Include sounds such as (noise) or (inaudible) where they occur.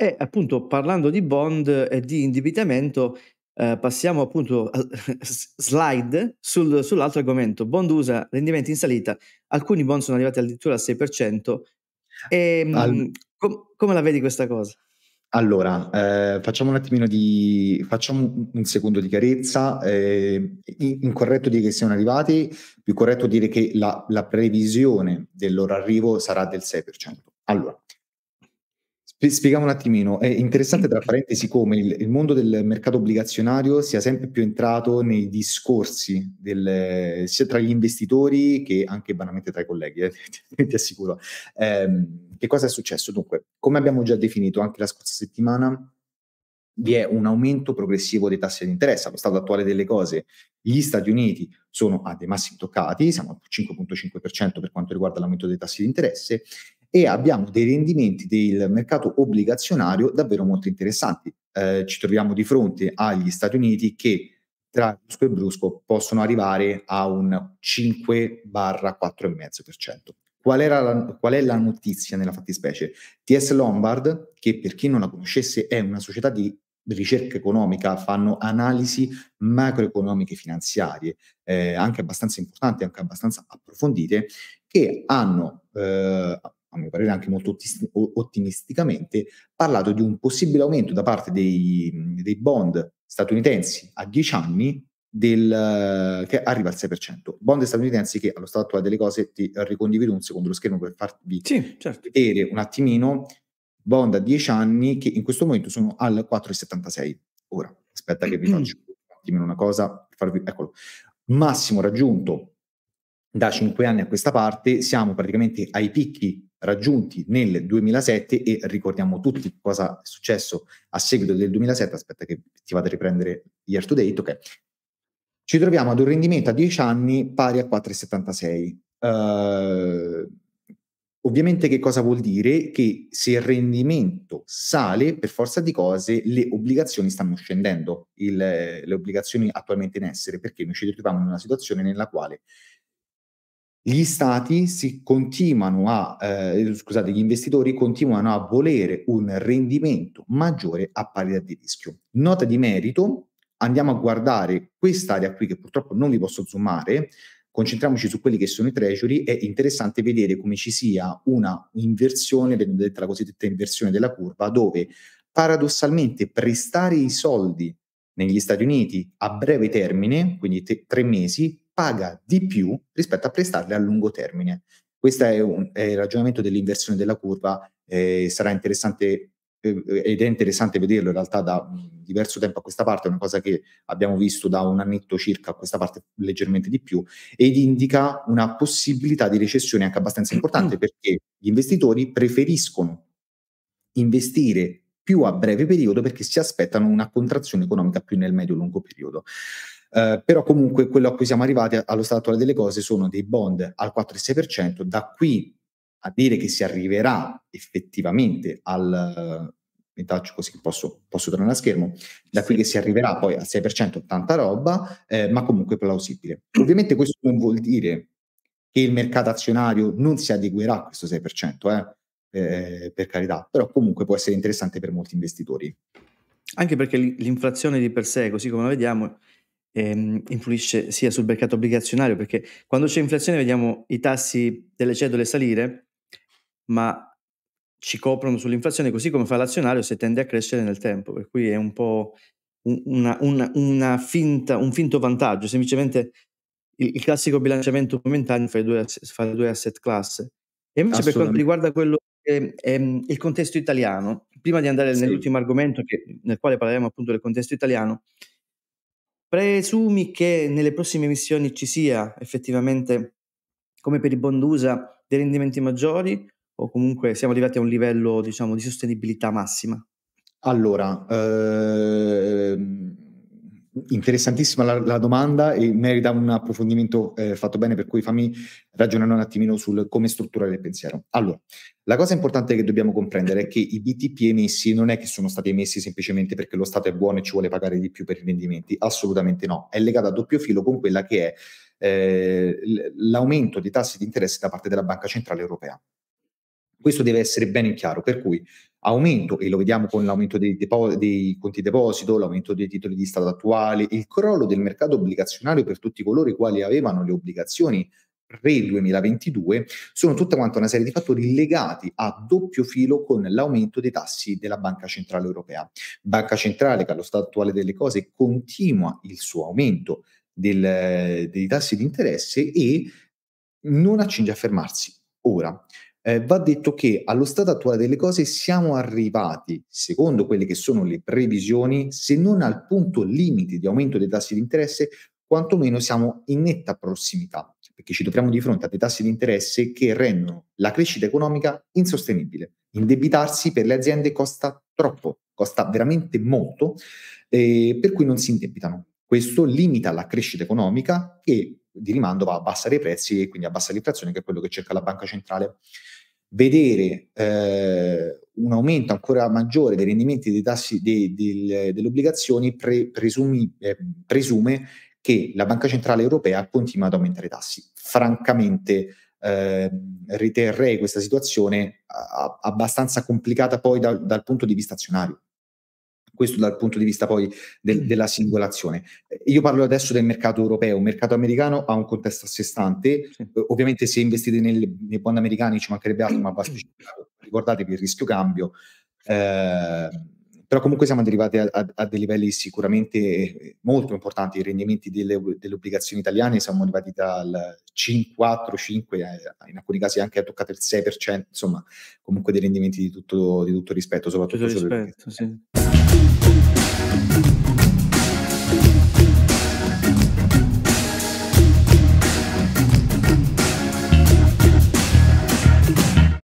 E appunto parlando di bond e di indebitamento, eh, passiamo appunto a, (laughs) slide sul, sull'altro argomento. Bond USA, rendimenti in salita, alcuni bond sono arrivati addirittura al 6%. E, ehm, Al... com- come la vedi questa cosa? Allora, eh, facciamo un attimino di, facciamo un secondo di chiarezza, eh, incorretto dire che siano arrivati, più corretto dire che la, la previsione del loro arrivo sarà del 6%. Spiegavo un attimino, è interessante tra parentesi come il, il, mondo del mercato obbligazionario sia sempre più entrato nei discorsi del, sia tra gli investitori che anche banalmente tra i colleghi, eh, (laughs) ti, ti, assicuro. Eh, che cosa è successo? Dunque, come abbiamo già definito anche la scorsa settimana, vi è un aumento progressivo dei tassi di interesse, allo stato attuale delle cose. Gli Stati Uniti sono a dei massimi toccati, siamo al 5.5% per quanto riguarda l'aumento dei tassi di interesse e abbiamo dei rendimenti del mercato obbligazionario davvero molto interessanti. Eh, ci troviamo di fronte agli Stati Uniti che tra brusco e brusco possono arrivare a un 5-4,5%. Qual, la, qual è la notizia nella fattispecie? TS Lombard, che per chi non la conoscesse è una società di ricerca economica, fanno analisi macroeconomiche finanziarie, eh, anche abbastanza importanti, anche abbastanza approfondite, che hanno eh, a mio parere anche molto ottimisticamente, parlato di un possibile aumento da parte dei, dei bond statunitensi a 10 anni del, che arriva al 6%. Bond statunitensi che allo stato attuale delle cose ti ricondivido un secondo lo schermo per farvi sì, certo. vedere un attimino. Bond a 10 anni che in questo momento sono al 4,76. Ora, aspetta che vi faccio un attimino una cosa, farvi, eccolo. Massimo raggiunto da 5 anni a questa parte, siamo praticamente ai picchi raggiunti nel 2007 e ricordiamo tutti cosa è successo a seguito del 2007, aspetta che ti vado a riprendere year to date, ok. Ci troviamo ad un rendimento a 10 anni pari a 4,76. Uh, eh, ovviamente che cosa vuol dire? Che se il rendimento sale, per forza di cose, le obbligazioni stanno scendendo, il, le obbligazioni attualmente in essere, perché noi ci troviamo in una situazione nella quale gli stati si continuano a, eh, scusate, gli investitori continuano a volere un rendimento maggiore a parità di rischio. Nota di merito, andiamo a guardare quest'area qui che purtroppo non vi posso zoomare, concentriamoci su quelli che sono i treasury, è interessante vedere come ci sia una inversione, la cosiddetta inversione della curva, dove paradossalmente prestare i soldi negli Stati Uniti a breve termine, quindi te- tre mesi, paga di più rispetto a prestarle a lungo termine. Questo è, un, è il ragionamento dell'inversione della curva, eh, sarà interessante eh, ed è interessante vederlo in realtà da diverso tempo a questa parte, è una cosa che abbiamo visto da un annetto circa a questa parte leggermente di più, ed indica una possibilità di recessione anche abbastanza (clears throat) importante perché gli investitori preferiscono investire più a breve periodo perché si aspettano una contrazione economica più nel medio-lungo periodo. Eh, però comunque quello a cui siamo arrivati allo stato attuale delle cose sono dei bond al 4,6%, da qui a dire che si arriverà effettivamente al, mi eh, così che posso, posso, tornare a schermo, da qui che si arriverà poi al 6%, tanta roba, eh, ma comunque plausibile. Ovviamente questo non vuol dire che il mercato azionario non si adeguerà a questo 6%, eh, eh, per carità, però comunque può essere interessante per molti investitori. Anche perché l'inflazione di per sé, così come la vediamo, ehm, influisce sia sul mercato obbligazionario, perché quando c'è inflazione vediamo i tassi delle cedole salire, ma ci coprono sull'inflazione, così come fa l'azionario se tende a crescere nel tempo, per cui è un po' una, una, una finta, un finto vantaggio, semplicemente il, il classico bilanciamento momentaneo fra, fra le due, asset class. E invece per quanto riguarda quello che è, ehm, è il contesto italiano, prima di andare sì. nell'ultimo argomento che, nel quale parleremo appunto del contesto italiano, Presumi che nelle prossime missioni ci sia effettivamente, come per i bond USA, dei rendimenti maggiori o comunque siamo arrivati a un livello diciamo, di sostenibilità massima? Allora, ehm, Interessantissima la, la, domanda e merita un approfondimento eh, fatto bene, per cui fammi ragionare un attimino sul come strutturare il pensiero. Allora, la cosa importante che dobbiamo comprendere è che i BTP emessi non è che sono stati emessi semplicemente perché lo Stato è buono e ci vuole pagare di più per i rendimenti, assolutamente no, è legato a doppio filo con quella che è eh, l'aumento dei tassi di interesse da parte della Banca Centrale Europea. Questo deve essere ben chiaro, per cui aumento, e lo vediamo con l'aumento dei, depo- dei conti deposito, l'aumento dei titoli di Stato attuali, il crollo del mercato obbligazionario per tutti coloro i quali avevano le obbligazioni pre-2022, sono tutta quanta una serie di fattori legati a doppio filo con l'aumento dei tassi della Banca Centrale Europea. Banca Centrale che allo stato attuale delle cose continua il suo aumento del, dei tassi di interesse e non accinge a fermarsi. Ora, eh, va detto che allo stato attuale delle cose siamo arrivati, secondo quelle che sono le previsioni, se non al punto limite di aumento dei tassi di interesse, quantomeno siamo in netta prossimità, perché ci troviamo di fronte a dei tassi di interesse che rendono la crescita economica insostenibile. Indebitarsi per le aziende costa troppo, costa veramente molto, eh, per cui non si indebitano. Questo limita la crescita economica e di rimando va a abbassare i prezzi e quindi abbassa l'inflazione, che è quello che cerca la banca centrale. Vedere eh, un aumento ancora maggiore dei rendimenti dei tassi dei, dei, delle obbligazioni pre, presumi, eh, presume che la banca centrale europea continua ad aumentare i tassi. Francamente, eh, riterrei questa situazione abbastanza complicata poi da, dal punto di vista azionario questo dal punto di vista poi del, mm. della singolazione. Io parlo adesso del mercato europeo, il mercato americano ha un contesto a sé stante, sì. Eh, ovviamente se investite nelle, nei bond americani ci mancherebbe altro, ma va specificato, mm. ricordatevi il rischio cambio, eh, però comunque siamo arrivati a, a, a, dei livelli sicuramente molto importanti, i rendimenti delle, delle obbligazioni italiane siamo arrivati dal 5, 4 5, eh, in alcuni casi anche ha toccato il 6%, insomma comunque dei rendimenti di tutto, di tutto rispetto, soprattutto tutto rispetto, sì.